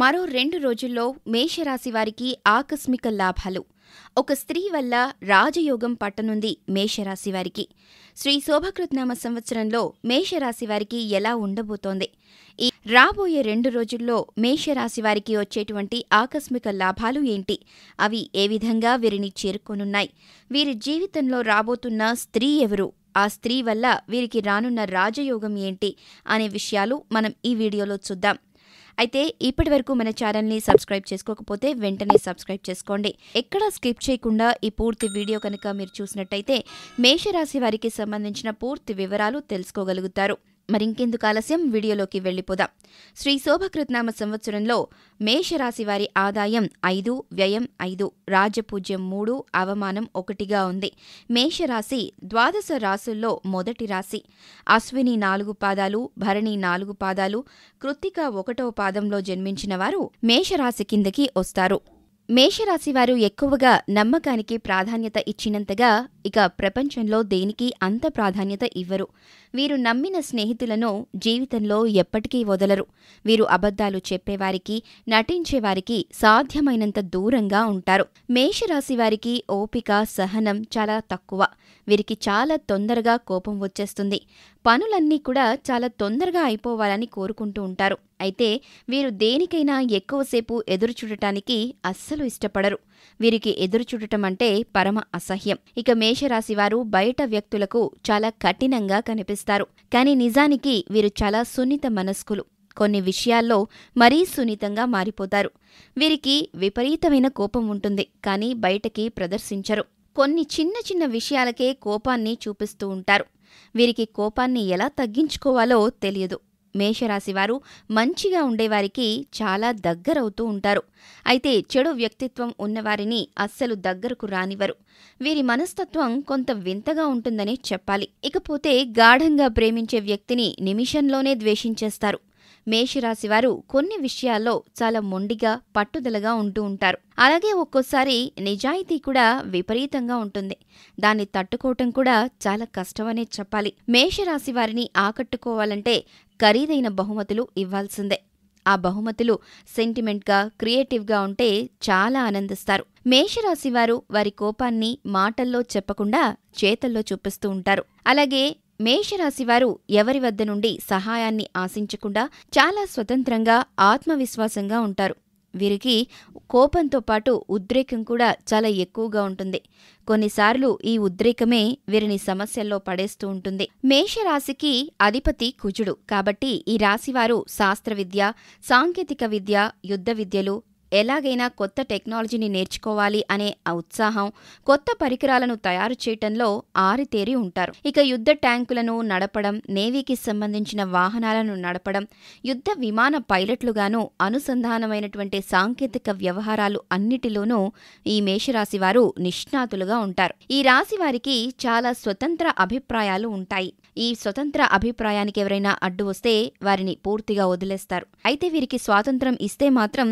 మరో రెండు రోజుల్లో మేషరాశి వారికి ఆకస్మిక లాభాలు ఒక స్త్రీ వల్ల రాజయోగం పట్టనుంది మేషరాశి వారికి శ్రీ శోభకృత్నామ సంవత్సరంలో మేషరాశి వారికి ఎలా ఉండబోతోంది ఈ రాబోయే రెండు రోజుల్లో మేషరాశి వారికి వచ్చేటువంటి ఆకస్మిక లాభాలు ఏంటి అవి ఏ విధంగా వీరిని చేరుకోనున్నాయి వీరి జీవితంలో రాబోతున్న స్త్రీ ఎవరు ఆ స్త్రీ వల్ల వీరికి రానున్న రాజయోగం ఏంటి అనే విషయాలు మనం ఈ వీడియోలో చూద్దాం అయితే ఇప్పటి వరకు మన ఛానల్ని సబ్స్క్రైబ్ చేసుకోకపోతే వెంటనే సబ్స్క్రైబ్ చేసుకోండి ఎక్కడా స్కిప్ చేయకుండా ఈ పూర్తి వీడియో కనుక మీరు చూసినట్టయితే మేషరాశి వారికి సంబంధించిన పూర్తి వివరాలు తెలుసుకోగలుగుతారు మరింకెందుకు ఆలస్యం వీడియోలోకి వెళ్ళిపోదాం శ్రీ శోభకృత్నామ సంవత్సరంలో మేషరాశి వారి ఆదాయం ఐదు వ్యయం ఐదు రాజపూజ్యం మూడు అవమానం ఒకటిగా ఉంది మేషరాశి ద్వాదశ రాసుల్లో మొదటి రాశి అశ్విని నాలుగు పాదాలు భరణి నాలుగు పాదాలు కృత్తిక ఒకటో పాదంలో జన్మించిన వారు మేషరాశి కిందకి వస్తారు మేషరాశివారు ఎక్కువగా నమ్మకానికి ప్రాధాన్యత ఇచ్చినంతగా ఇక ప్రపంచంలో దేనికి అంత ప్రాధాన్యత ఇవ్వరు వీరు నమ్మిన స్నేహితులను జీవితంలో ఎప్పటికీ వదలరు వీరు అబద్ధాలు చెప్పేవారికి నటించేవారికి సాధ్యమైనంత దూరంగా ఉంటారు మేషరాశివారికి ఓపిక సహనం చాలా తక్కువ వీరికి చాలా తొందరగా కోపం వచ్చేస్తుంది పనులన్నీ కూడా చాలా తొందరగా అయిపోవాలని కోరుకుంటూ ఉంటారు అయితే వీరు దేనికైనా ఎక్కువసేపు ఎదురుచూడటానికి అస్సలు ఇష్టపడరు వీరికి ఎదురుచూడటం అంటే పరమ అసహ్యం ఇక మేషరాశివారు బయట వ్యక్తులకు చాలా కఠినంగా కనిపిస్తారు కానీ నిజానికి వీరు చాలా సున్నిత మనస్కులు కొన్ని విషయాల్లో మరీ సున్నితంగా మారిపోతారు వీరికి విపరీతమైన కోపం ఉంటుంది కానీ బయటకి ప్రదర్శించరు కొన్ని చిన్న చిన్న విషయాలకే కోపాన్ని చూపిస్తూ ఉంటారు వీరికి కోపాన్ని ఎలా తగ్గించుకోవాలో తెలియదు మేషరాశివారు మంచిగా ఉండేవారికి చాలా దగ్గరవుతూ ఉంటారు అయితే చెడు వ్యక్తిత్వం ఉన్నవారిని అస్సలు దగ్గరకు రానివ్వరు వీరి మనస్తత్వం కొంత వింతగా ఉంటుందనే చెప్పాలి ఇకపోతే గాఢంగా ప్రేమించే వ్యక్తిని నిమిషంలోనే ద్వేషించేస్తారు మేషరాశివారు కొన్ని విషయాల్లో చాలా మొండిగా పట్టుదలగా ఉంటూ ఉంటారు అలాగే ఒక్కోసారి నిజాయితీ కూడా విపరీతంగా ఉంటుంది దాన్ని తట్టుకోవటం కూడా చాలా కష్టమనే చెప్పాలి మేషరాశివారిని ఆకట్టుకోవాలంటే ఖరీదైన బహుమతులు ఇవ్వాల్సిందే ఆ బహుమతులు సెంటిమెంట్గా క్రియేటివ్గా ఉంటే చాలా ఆనందిస్తారు మేషరాశి వారు వారి కోపాన్ని మాటల్లో చెప్పకుండా చేతల్లో చూపిస్తూ ఉంటారు అలాగే మేషరాశి వారు ఎవరి వద్ద నుండి సహాయాన్ని ఆశించకుండా చాలా స్వతంత్రంగా ఆత్మవిశ్వాసంగా ఉంటారు వీరికి కోపంతో పాటు ఉద్రేకం కూడా చాలా ఎక్కువగా ఉంటుంది కొన్నిసార్లు ఈ ఉద్రేకమే వీరిని సమస్యల్లో పడేస్తూ ఉంటుంది మేషరాశికి అధిపతి కుజుడు కాబట్టి ఈ రాశివారు శాస్త్ర విద్య సాంకేతిక విద్య యుద్ధ విద్యలు ఎలాగైనా కొత్త టెక్నాలజీని నేర్చుకోవాలి అనే ఉత్సాహం కొత్త పరికరాలను తయారు చేయటంలో ఆరితేరి ఉంటారు ఇక యుద్ధ ట్యాంకులను నడపడం నేవీకి సంబంధించిన వాహనాలను నడపడం యుద్ధ విమాన పైలట్లుగాను అనుసంధానమైనటువంటి సాంకేతిక వ్యవహారాలు అన్నిటిలోనూ ఈ మేషరాశి వారు నిష్ణాతులుగా ఉంటారు ఈ రాశి వారికి చాలా స్వతంత్ర అభిప్రాయాలు ఉంటాయి ఈ స్వతంత్ర అభిప్రాయానికి ఎవరైనా అడ్డు వస్తే వారిని పూర్తిగా వదిలేస్తారు అయితే వీరికి స్వాతంత్రం ఇస్తే మాత్రం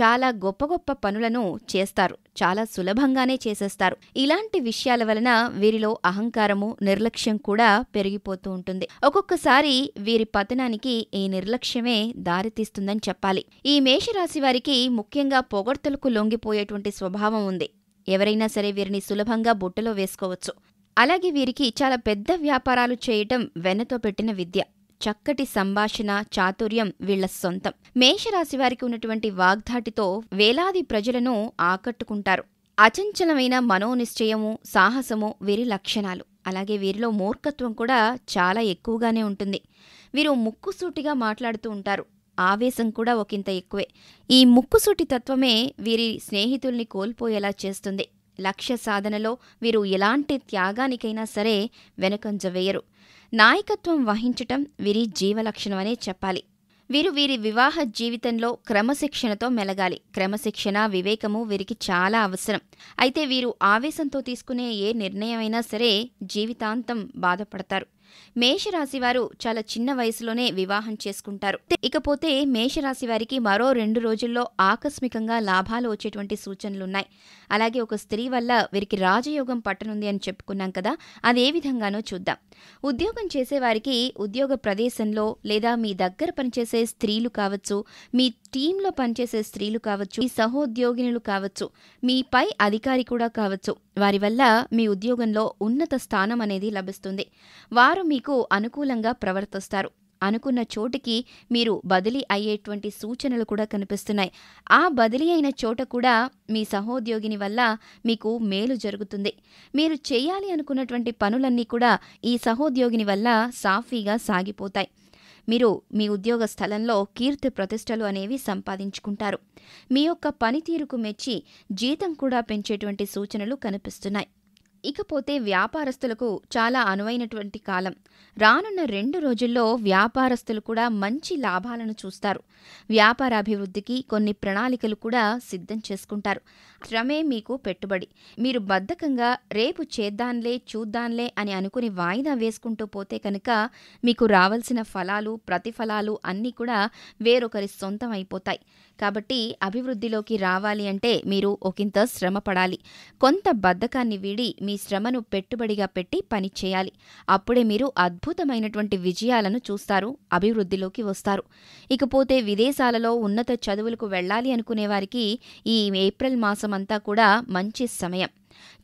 చాలా గొప్ప గొప్ప పనులను చేస్తారు చాలా సులభంగానే చేసేస్తారు ఇలాంటి విషయాల వలన వీరిలో అహంకారము నిర్లక్ష్యం కూడా పెరిగిపోతూ ఉంటుంది ఒక్కొక్కసారి వీరి పతనానికి ఈ నిర్లక్ష్యమే దారితీస్తుందని చెప్పాలి ఈ మేషరాశి వారికి ముఖ్యంగా పొగడ్తలకు లొంగిపోయేటువంటి స్వభావం ఉంది ఎవరైనా సరే వీరిని సులభంగా బుట్టలో వేసుకోవచ్చు అలాగే వీరికి చాలా పెద్ద వ్యాపారాలు చేయటం వెనతో పెట్టిన విద్య చక్కటి సంభాషణ చాతుర్యం వీళ్ల సొంతం మేషరాశి వారికి ఉన్నటువంటి వాగ్ధాటితో వేలాది ప్రజలను ఆకట్టుకుంటారు అచంచలమైన మనోనిశ్చయము సాహసము వీరి లక్షణాలు అలాగే వీరిలో మూర్ఖత్వం కూడా చాలా ఎక్కువగానే ఉంటుంది వీరు ముక్కుసూటిగా మాట్లాడుతూ ఉంటారు ఆవేశం కూడా ఒకంత ఎక్కువే ఈ ముక్కుసూటి తత్వమే వీరి స్నేహితుల్ని కోల్పోయేలా చేస్తుంది లక్ష్య సాధనలో వీరు ఎలాంటి త్యాగానికైనా సరే వెనుకంజ వేయరు నాయకత్వం వహించటం వీరి జీవలక్షణమనే చెప్పాలి వీరు వీరి వివాహ జీవితంలో క్రమశిక్షణతో మెలగాలి క్రమశిక్షణ వివేకము వీరికి చాలా అవసరం అయితే వీరు ఆవేశంతో తీసుకునే ఏ నిర్ణయమైనా సరే జీవితాంతం బాధపడతారు మేషరాశి వారు చాలా చిన్న వయసులోనే వివాహం చేసుకుంటారు ఇకపోతే మేషరాశి వారికి మరో రెండు రోజుల్లో ఆకస్మికంగా లాభాలు వచ్చేటువంటి సూచనలున్నాయి అలాగే ఒక స్త్రీ వల్ల వీరికి రాజయోగం పట్టనుంది అని చెప్పుకున్నాం కదా అదే విధంగానో చూద్దాం ఉద్యోగం చేసేవారికి ఉద్యోగ ప్రదేశంలో లేదా మీ దగ్గర పనిచేసే స్త్రీలు కావచ్చు మీ టీంలో పనిచేసే స్త్రీలు కావచ్చు మీ సహోద్యోగినులు కావచ్చు పై అధికారి కూడా కావచ్చు వారి వల్ల మీ ఉద్యోగంలో ఉన్నత స్థానం అనేది లభిస్తుంది వారు వారు మీకు అనుకూలంగా ప్రవర్తిస్తారు అనుకున్న చోటికి మీరు బదిలీ అయ్యేటువంటి సూచనలు కూడా కనిపిస్తున్నాయి ఆ బదిలీ అయిన చోట కూడా మీ సహోద్యోగిని వల్ల మీకు మేలు జరుగుతుంది మీరు చేయాలి అనుకున్నటువంటి పనులన్నీ కూడా ఈ సహోద్యోగిని వల్ల సాఫీగా సాగిపోతాయి మీరు మీ ఉద్యోగ స్థలంలో కీర్తి ప్రతిష్టలు అనేవి సంపాదించుకుంటారు మీ యొక్క పనితీరుకు మెచ్చి జీతం కూడా పెంచేటువంటి సూచనలు కనిపిస్తున్నాయి ఇకపోతే వ్యాపారస్తులకు చాలా అనువైనటువంటి కాలం రానున్న రెండు రోజుల్లో వ్యాపారస్తులు కూడా మంచి లాభాలను చూస్తారు వ్యాపార అభివృద్ధికి కొన్ని ప్రణాళికలు కూడా సిద్ధం చేసుకుంటారు శ్రమే మీకు పెట్టుబడి మీరు బద్ధకంగా రేపు చేద్దాంలే చూద్దాంలే అని అనుకుని వాయిదా వేసుకుంటూ పోతే కనుక మీకు రావలసిన ఫలాలు ప్రతిఫలాలు అన్నీ కూడా వేరొకరి సొంతం అయిపోతాయి కాబట్టి అభివృద్ధిలోకి రావాలి అంటే మీరు ఒకంత శ్రమ పడాలి కొంత బద్ధకాన్ని వీడి మీ శ్రమను పెట్టుబడిగా పెట్టి పని చేయాలి అప్పుడే మీరు అద్భుతమైనటువంటి విజయాలను చూస్తారు అభివృద్ధిలోకి వస్తారు ఇకపోతే విదేశాలలో ఉన్నత చదువులకు వెళ్ళాలి అనుకునేవారికి ఈ ఏప్రిల్ మాసం అంతా కూడా మంచి సమయం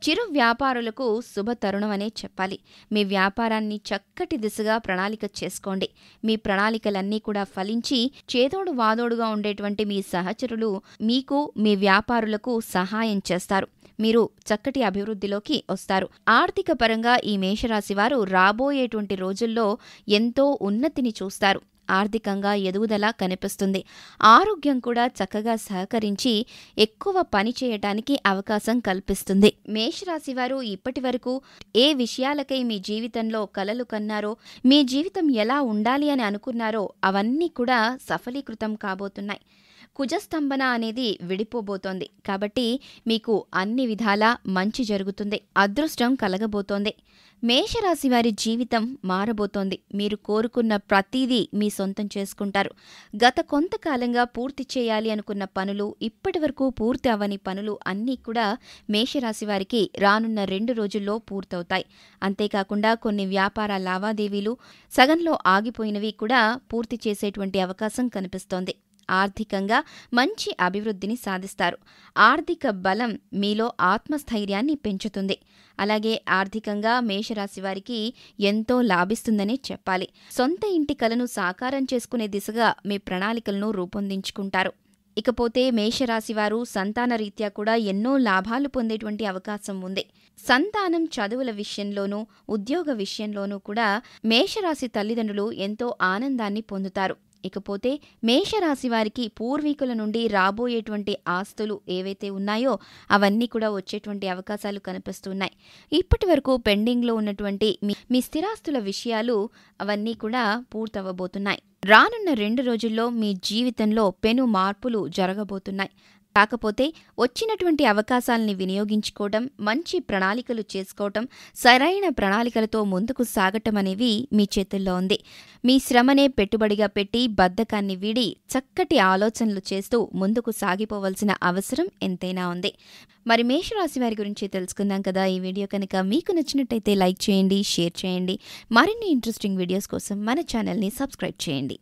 చిరు వ్యాపారులకు శుభ తరుణమనే చెప్పాలి మీ వ్యాపారాన్ని చక్కటి దిశగా ప్రణాళిక చేసుకోండి మీ ప్రణాళికలన్నీ కూడా ఫలించి చేదోడు వాదోడుగా ఉండేటువంటి మీ సహచరులు మీకు మీ వ్యాపారులకు సహాయం చేస్తారు మీరు చక్కటి అభివృద్ధిలోకి వస్తారు ఆర్థిక పరంగా ఈ మేషరాశి వారు రాబోయేటువంటి రోజుల్లో ఎంతో ఉన్నతిని చూస్తారు ఆర్థికంగా ఎదుగుదల కనిపిస్తుంది ఆరోగ్యం కూడా చక్కగా సహకరించి ఎక్కువ పని చేయటానికి అవకాశం కల్పిస్తుంది మేషరాశి వారు ఇప్పటి వరకు ఏ విషయాలకై మీ జీవితంలో కలలు కన్నారో మీ జీవితం ఎలా ఉండాలి అని అనుకున్నారో అవన్నీ కూడా సఫలీకృతం కాబోతున్నాయి కుజస్తంభన అనేది విడిపోబోతోంది కాబట్టి మీకు అన్ని విధాలా మంచి జరుగుతుంది అదృష్టం కలగబోతోంది మేషరాశి వారి జీవితం మారబోతోంది మీరు కోరుకున్న ప్రతిదీ మీ సొంతం చేసుకుంటారు గత కొంతకాలంగా పూర్తి చేయాలి అనుకున్న పనులు ఇప్పటి వరకు పూర్తి అవని పనులు అన్నీ కూడా మేషరాశి వారికి రానున్న రెండు రోజుల్లో పూర్తవుతాయి అంతేకాకుండా కొన్ని వ్యాపార లావాదేవీలు సగంలో ఆగిపోయినవి కూడా పూర్తి చేసేటువంటి అవకాశం కనిపిస్తోంది ఆర్థికంగా మంచి అభివృద్ధిని సాధిస్తారు ఆర్థిక బలం మీలో ఆత్మస్థైర్యాన్ని పెంచుతుంది అలాగే ఆర్థికంగా మేషరాశి వారికి ఎంతో లాభిస్తుందనే చెప్పాలి సొంత ఇంటి కలను సాకారం చేసుకునే దిశగా మీ ప్రణాళికలను రూపొందించుకుంటారు ఇకపోతే మేషరాశి వారు సంతాన రీత్యా కూడా ఎన్నో లాభాలు పొందేటువంటి అవకాశం ఉంది సంతానం చదువుల విషయంలోనూ ఉద్యోగ విషయంలోనూ కూడా మేషరాశి తల్లిదండ్రులు ఎంతో ఆనందాన్ని పొందుతారు ఇకపోతే మేషరాశి వారికి పూర్వీకుల నుండి రాబోయేటువంటి ఆస్తులు ఏవైతే ఉన్నాయో అవన్నీ కూడా వచ్చేటువంటి అవకాశాలు కనిపిస్తున్నాయి ఇప్పటి వరకు పెండింగ్లో ఉన్నటువంటి మీ స్థిరాస్తుల విషయాలు అవన్నీ కూడా పూర్తవబోతున్నాయి రానున్న రెండు రోజుల్లో మీ జీవితంలో పెను మార్పులు జరగబోతున్నాయి కాకపోతే వచ్చినటువంటి అవకాశాల్ని వినియోగించుకోవటం మంచి ప్రణాళికలు చేసుకోవటం సరైన ప్రణాళికలతో ముందుకు సాగటం అనేవి మీ చేతుల్లో ఉంది మీ శ్రమనే పెట్టుబడిగా పెట్టి బద్ధకాన్ని వీడి చక్కటి ఆలోచనలు చేస్తూ ముందుకు సాగిపోవలసిన అవసరం ఎంతైనా ఉంది మరి మేషరాశి వారి గురించి తెలుసుకుందాం కదా ఈ వీడియో కనుక మీకు నచ్చినట్టయితే లైక్ చేయండి షేర్ చేయండి మరిన్ని ఇంట్రెస్టింగ్ వీడియోస్ కోసం మన ఛానల్ని సబ్స్క్రైబ్ చేయండి